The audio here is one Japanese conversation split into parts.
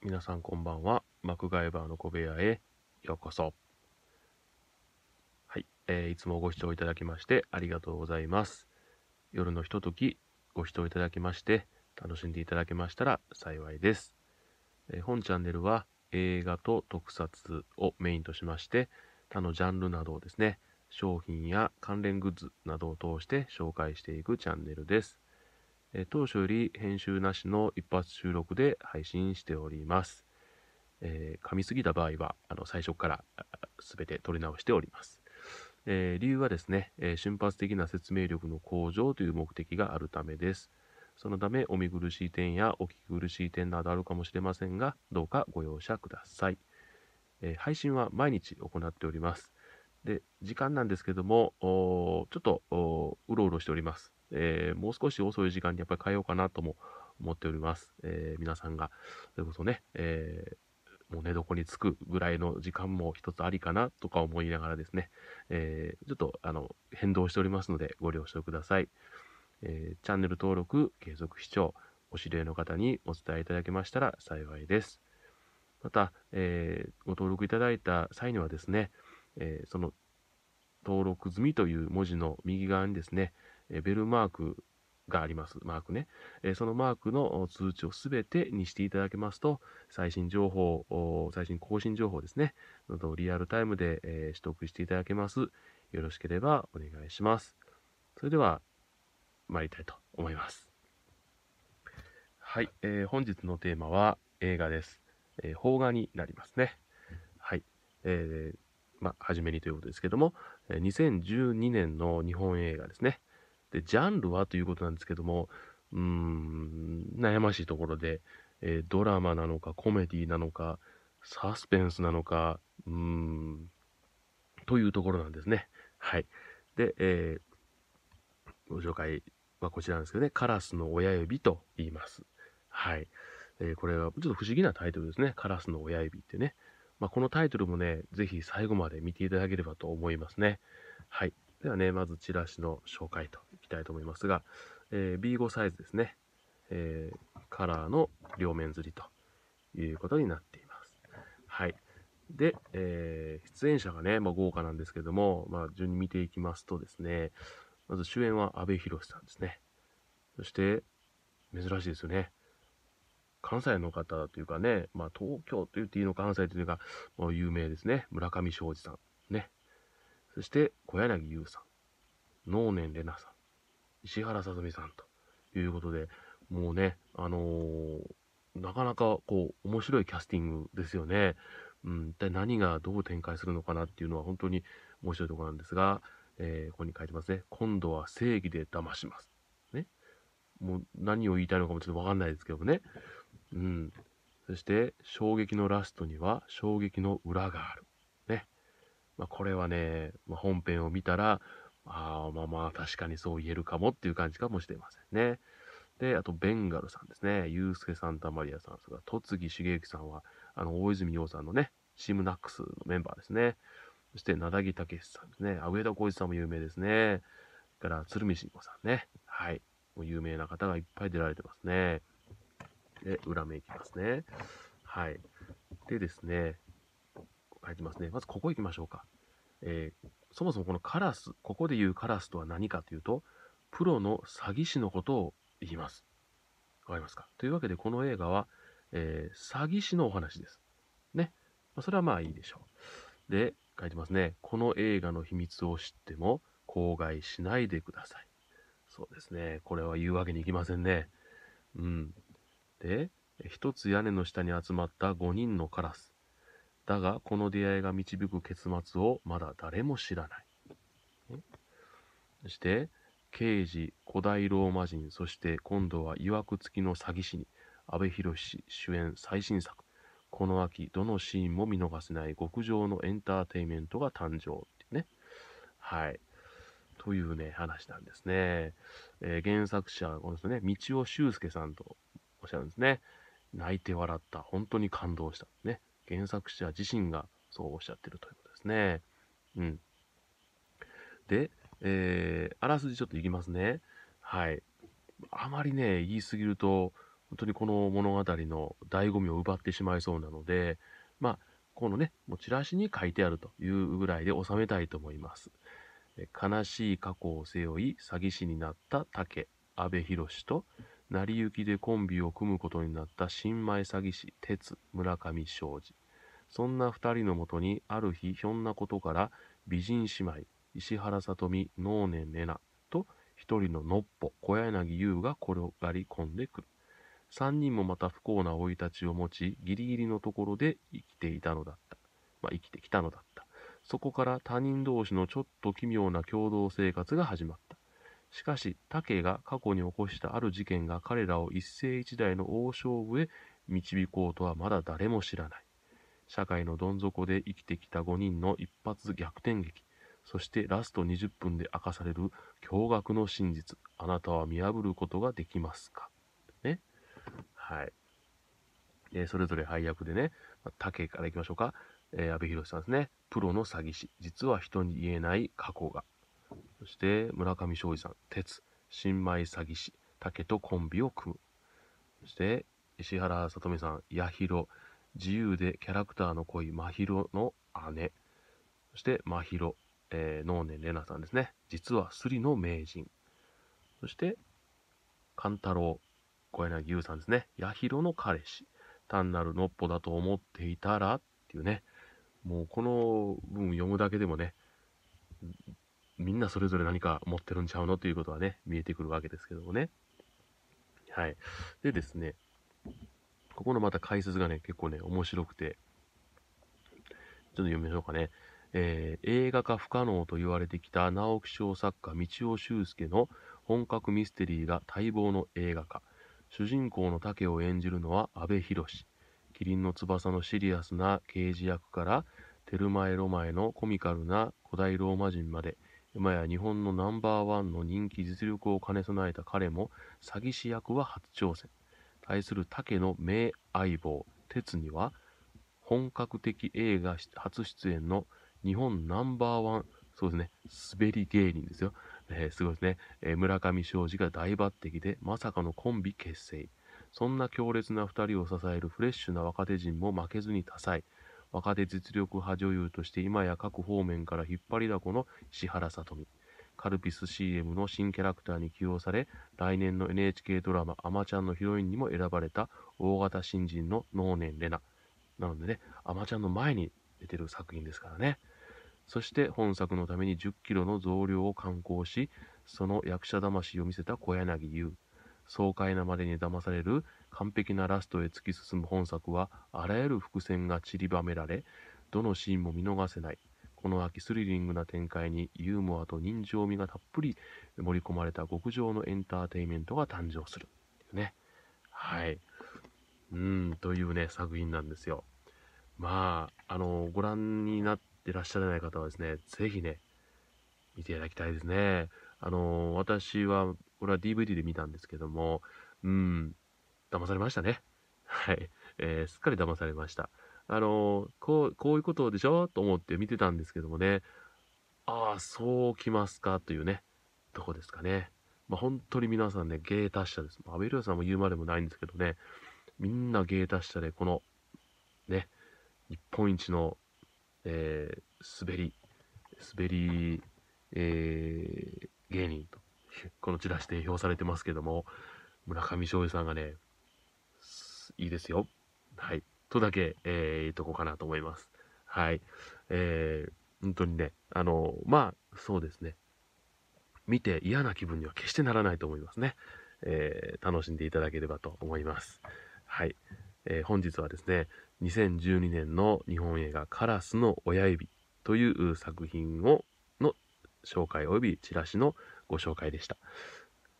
皆さんこんばんは。マクガイバーの小部屋へようこそ。はい、えー、いつもご視聴いただきましてありがとうございます。夜のひとときご視聴いただきまして楽しんでいただけましたら幸いです。えー、本チャンネルは映画と特撮をメインとしまして他のジャンルなどをですね、商品や関連グッズなどを通して紹介していくチャンネルです。え当初より編集なしの一発収録で配信しております。えー、噛みすぎた場合は、あの最初から全て取り直しております。えー、理由はですね、えー、瞬発的な説明力の向上という目的があるためです。そのため、お見苦しい点やお聞き苦しい点などあるかもしれませんが、どうかご容赦ください。え配信は毎日行っております。で、時間なんですけども、ちょっとうろうろしております。えー、もう少し遅い時間にやっぱり変えようかなとも思っております。えー、皆さんが、それこそね、えー、もう寝床に着くぐらいの時間も一つありかなとか思いながらですね、えちょっとあの変動しておりますのでご了承ください。えチャンネル登録、継続視聴、お知り合いの方にお伝えいただけましたら幸いです。また、えー、ご登録いただいた際にはですね、えー、その登録済みという文字の右側にですね、ベルマークがあります。マークね。えそのマークの通知をすべてにしていただけますと、最新情報、最新更新情報ですね、などをリアルタイムで、え取得していただけます。よろしければお願いします。それでは、参りたいと思います。はい、えー、本日のテーマは映画です。え邦、ー、画になりますね。はい。えー、まあ、初めにということですけども、2012年の日本映画ですね。で、ジャンルはということなんですけども、うーん、悩ましいところで、えードラマなのか、コメディなのか、サスペンスなのか、うーん、というところなんですね。はい。で、えーご紹介はこちらなんですけどね、カラスの親指と言います。はい。えーこれはちょっと不思議なタイトルですね。カラスの親指ってね。まあ、このタイトルもね、ぜひ最後まで見ていただければと思いますね。はい。ではね、まずチラシの紹介といきたいと思いますが、えー、B5 サイズですね、えー、カラーの両面刷りということになっています。はい。で、えー、出演者がね、まあ、豪華なんですけども、まあ、順に見ていきますとですね、まず主演は阿部寛さんですね。そして、珍しいですよね。関西の方というかね、まあ、東京と言っていいのか、関西というか、もう有名ですね。村上昌司さん。そして小柳優さん、能年玲奈さん、石原さとみさんということで、もうね、あのー、なかなかこう面白いキャスティングですよね。うん、一体何がどう展開するのかなっていうのは本当に面白いところなんですが、えー、ここに書いてますね。今度は正義で騙します。ね。もう何を言いたいのかもちょっとわかんないですけどもね。うん。そして、衝撃のラストには衝撃の裏がある。まあ、これはね、まあ、本編を見たら、ああ、まあまあ、確かにそう言えるかもっていう感じかもしれませんね。で、あと、ベンガルさんですね。ユースケ・サンタマリアさん、それから戸次重幸さんは、あの、大泉洋さんのね、チームナックスのメンバーですね。そして、名だ木たけしさんですね。上田浩二さんも有名ですね。から、鶴見慎吾さんね。はい。もう有名な方がいっぱい出られてますね。で、裏目いきますね。はい。でですね、書いてますね。まずここ行きましょうか。えー、そもそもこのカラス、ここで言うカラスとは何かというと、プロの詐欺師のことを言います。わかりますかというわけで、この映画は、えー、詐欺師のお話です。ね。まあ、それはまあいいでしょう。で、書いてますね。この映画の秘密を知っても、口外しないでください。そうですね。これは言うわけにいきませんね。うん。で、一つ屋根の下に集まった5人のカラス。だが、この出会いが導く結末をまだ誰も知らない。そして、刑事、古代ローマ人、そして今度は曰く付きの詐欺師に、阿部寛主演最新作。この秋、どのシーンも見逃せない極上のエンターテイメントが誕生ってね。はい。というね、話なんですね。えー、原作者、この人ね、道尾修介さんとおっしゃるんですね。泣いて笑った。本当に感動した。ね。原作者自身がそうおっしゃってるということですね。うん。で、えー、あらすじちょっといきますね。はい。あまりね、言い過ぎると、本当にこの物語の醍醐味を奪ってしまいそうなので、まあ、このね、もうチラシに書いてあるというぐらいで収めたいと思います。悲しい過去を背負い詐欺師になった竹、阿部寛と、成り行きでコンビを組むことになった新米詐欺師、鉄、村上昌司。そんな二人のもとに、ある日、ひょんなことから、美人姉妹、石原さとみ、能年玲奈と、一人ののっぽ、小柳優が転がり込んでくる。三人もまた不幸な生い立ちを持ち、ギリギリのところで生きていたのだった。まあ、生きてきたのだった。そこから他人同士のちょっと奇妙な共同生活が始まった。しかし、ケが過去に起こしたある事件が彼らを一世一代の大勝負へ導こうとはまだ誰も知らない。社会のどん底で生きてきた5人の一発逆転劇、そしてラスト20分で明かされる驚愕の真実、あなたは見破ることができますかね。はい。えー、それぞれ配役でね、竹から行きましょうか。えー、安部寛さんですね。プロの詐欺師。実は人に言えない過去が。そして村上昌司さん、鉄、新米詐欺師、竹とコンビを組む。そして石原さとみさん、八広、自由でキャラクターの濃い真広の姉。そして真広、えー、能年玲奈さんですね。実はスリの名人。そして、勘太郎、小柳優さんですね。八広の彼氏。単なるのっぽだと思っていたらっていうね。もうこの文読むだけでもね、みんなそれぞれ何か持ってるんちゃうのということはね、見えてくるわけですけどもね。はい。でですね、ここのまた解説がね、結構ね、面白くて、ちょっと読みましょうかね。えー、映画化不可能と言われてきた直木賞作家道尾修介の本格ミステリーが待望の映画化。主人公の竹を演じるのは阿部寛。麒麟の翼のシリアスな刑事役から、テルマエロマエのコミカルな古代ローマ人まで、今や日本のナンバーワンの人気実力を兼ね備えた彼も詐欺師役は初挑戦。対する竹の名相棒、鉄には本格的映画初出演の日本ナンバーワン、そうですね、滑り芸人ですよ。えー、すごいですね、えー、村上昌司が大抜擢でまさかのコンビ結成。そんな強烈な2人を支えるフレッシュな若手陣も負けずに多彩。若手実力派女優として今や各方面から引っ張りだこの石原さとみ。カルピス CM の新キャラクターに起用され、来年の NHK ドラマ、アマちゃんのヒロインにも選ばれた大型新人の能年玲奈。なのでね、アマちゃんの前に出てる作品ですからね。そして本作のために10キロの増量を刊行し、その役者魂を見せた小柳優。爽快なまでに騙される完璧なラストへ突き進む本作は、あらゆる伏線が散りばめられ、どのシーンも見逃せない。この秋スリリングな展開にユーモアと人情味がたっぷり盛り込まれた極上のエンターテインメントが誕生する。ね。はい。うーん、というね、作品なんですよ。まあ、あの、ご覧になってらっしゃらない方はですね、是非ね、見ていただきたいですね。あのー、私は、これは DVD で見たんですけども、うん、騙されましたね。はい。えー、すっかり騙されました。あのー、こう、こういうことでしょと思って見てたんですけどもね、ああ、そうきますかというね、とこですかね。まあ、本当に皆さんね、芸達者です。まあ、安倍亮さんも言うまでもないんですけどね、みんな芸達者で、この、ね、日本一の、えー、滑り、滑り、えー、芸人と、このチラシで評されてますけども、村上翔平さんがね、いいですよ。はい。とだけ、えー、言っとこうかなと思います。はい。えー、本当にね、あのまあ、そうですね。見て嫌な気分には決してならないと思いますね。えー、楽しんでいただければと思います。はい。えー、本日はですね、2012年の日本映画カラスの親指という作品を紹介及びチラシのご紹介でした。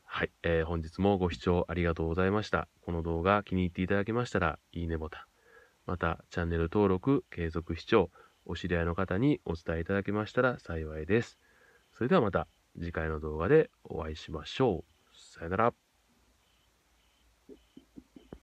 はい、えー、本日もご視聴ありがとうございました。この動画気に入っていただけましたら、いいねボタン。また、チャンネル登録、継続視聴、お知り合いの方にお伝えいただけましたら幸いです。それではまた次回の動画でお会いしましょう。さよなら。